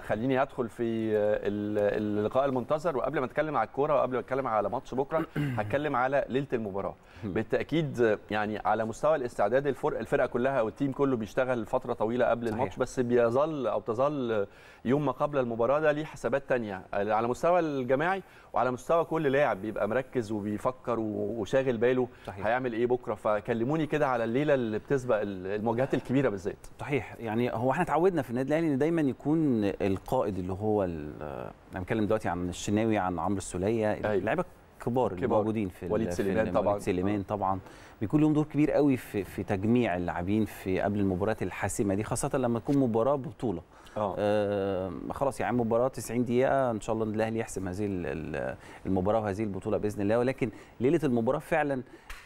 خليني ادخل في اللقاء المنتظر وقبل ما اتكلم على الكوره وقبل ما اتكلم على ماتش بكره هتكلم على ليله المباراه بالتاكيد يعني على مستوى الاستعداد الفرق الفرقه كلها والتيم كله بيشتغل فتره طويله قبل صحيح. الماتش بس بيظل او تظل يوم ما قبل المباراه ده ليه حسابات تانية على مستوى الجماعي وعلى مستوى كل لاعب بيبقى مركز وبيفكر وشاغل باله صحيح. هيعمل ايه بكره فكلموني كده على الليله اللي بتسبق المواجهات الكبيره بالذات صحيح يعني هو احنا اتعودنا في النادي الاهلي ان دايما يكون القائد اللي هو انا بتكلم دلوقتي عن الشناوي عن عمرو السوليه أيوه. اللعيبه الكبار اللي موجودين في وليد سليمان طبعا وليد سليمان آه. طبعا بيكون لهم دور كبير قوي في في تجميع اللاعبين في قبل المباريات الحاسمه دي خاصه لما تكون مباراه بطوله آه, آه، خلاص يعني مباراه 90 دقيقه ان شاء الله الاهلي يحسم هذه المباراه وهذه البطوله باذن الله ولكن ليله المباراه فعلا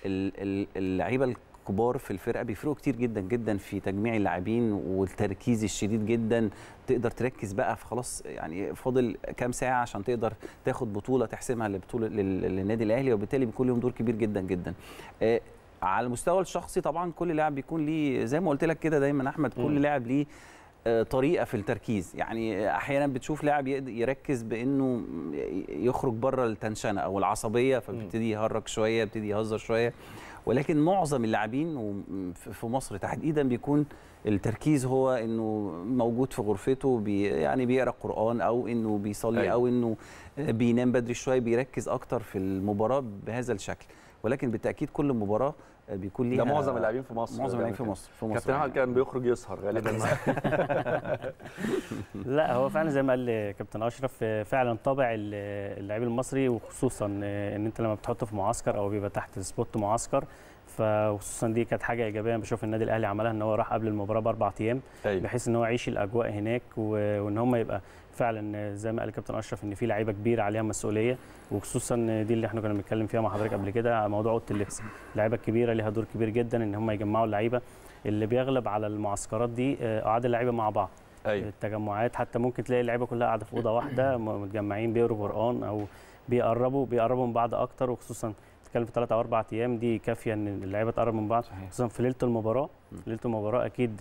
اللعيبه الكبار في الفرقه بيفرقوا كتير جدا جدا في تجميع اللاعبين والتركيز الشديد جدا تقدر تركز بقى في خلاص يعني فاضل كام ساعه عشان تقدر تاخد بطوله تحسمها لبطوله للنادي الاهلي وبالتالي بيكون لهم دور كبير جدا جدا آه، على المستوى الشخصي طبعا كل لاعب بيكون ليه زي ما قلت لك كده دايما احمد كل لاعب ليه آه، طريقه في التركيز يعني احيانا بتشوف لاعب يركز بانه يخرج بره التنشنه او العصبيه فبيبتدي يهرج شويه يبتدي يهزر شويه ولكن معظم اللاعبين في مصر تحديدا بيكون التركيز هو انه موجود في غرفته بي يعني بيقرا قران او انه بيصلي أيوه. او انه بينام بدري شويه بيركز اكتر في المباراه بهذا الشكل ولكن بالتاكيد كل مباراه بيكون ليها ده معظم اللاعبين في مصر معظم اللاعبين في مصر في مصر كابتن احمد كان بيخرج يسهر غالبا لا هو فعلا زي ما قال كابتن اشرف فعلا طابع اللاعب المصري وخصوصا ان انت لما بتحطه في معسكر او بيبقى تحت سبوت معسكر فخصوصا دي كانت حاجه ايجابيه بشوف النادي الاهلي عملها ان هو راح قبل المباراه باربع ايام أيوة. بحيث ان هو يعيش الاجواء هناك وان هم يبقى فعلا زي ما قال كابتن اشرف ان في لعيبه كبيره عليها مسؤوليه وخصوصا دي اللي احنا كنا بنتكلم فيها مع حضرتك قبل كده موضوع اوضه اللبس اللعيبه الكبيره ليها دور كبير جدا ان هم يجمعوا اللعيبه اللي بيغلب على المعسكرات دي قعاد آه، اللعيبه مع بعض أيوة. التجمعات حتى ممكن تلاقي اللعيبه كلها قاعده في اوضه واحده متجمعين بيقروا قران او بيقربوا بيقربوا من بعض اكتر وخصوصا بتتكلم في ثلاث او اربع ايام دي كافيه ان اللعيبه تقرب من بعض خصوصا في ليله المباراه ليله المباراه اكيد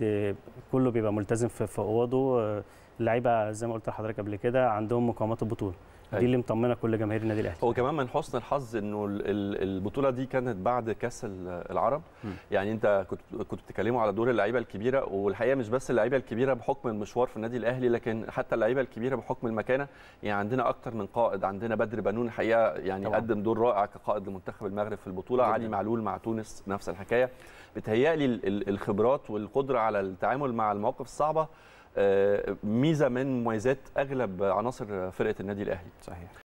كله بيبقى ملتزم في اوضه اللعيبه زي ما قلت لحضرتك قبل كده عندهم مقاومات البطوله دي أيوة. اللي مطمنه كل جماهير النادي الاهلي هو كمان من حسن الحظ انه البطوله دي كانت بعد كاس العرب م. يعني انت كنت كنت بتتكلموا على دور اللعيبه الكبيره والحقيقه مش بس اللعيبه الكبيره بحكم المشوار في النادي الاهلي لكن حتى اللعيبه الكبيره بحكم المكانه يعني عندنا اكتر من قائد عندنا بدر بنون الحقيقه يعني طبعا. قدم دور رائع كقائد لمنتخب المغرب في البطوله جميل. علي معلول مع تونس نفس الحكايه بتهيألي الخبرات والقدره على التعامل مع المواقف الصعبه آه، ميزه من مميزات اغلب عناصر فرقه النادي الاهلي صحيح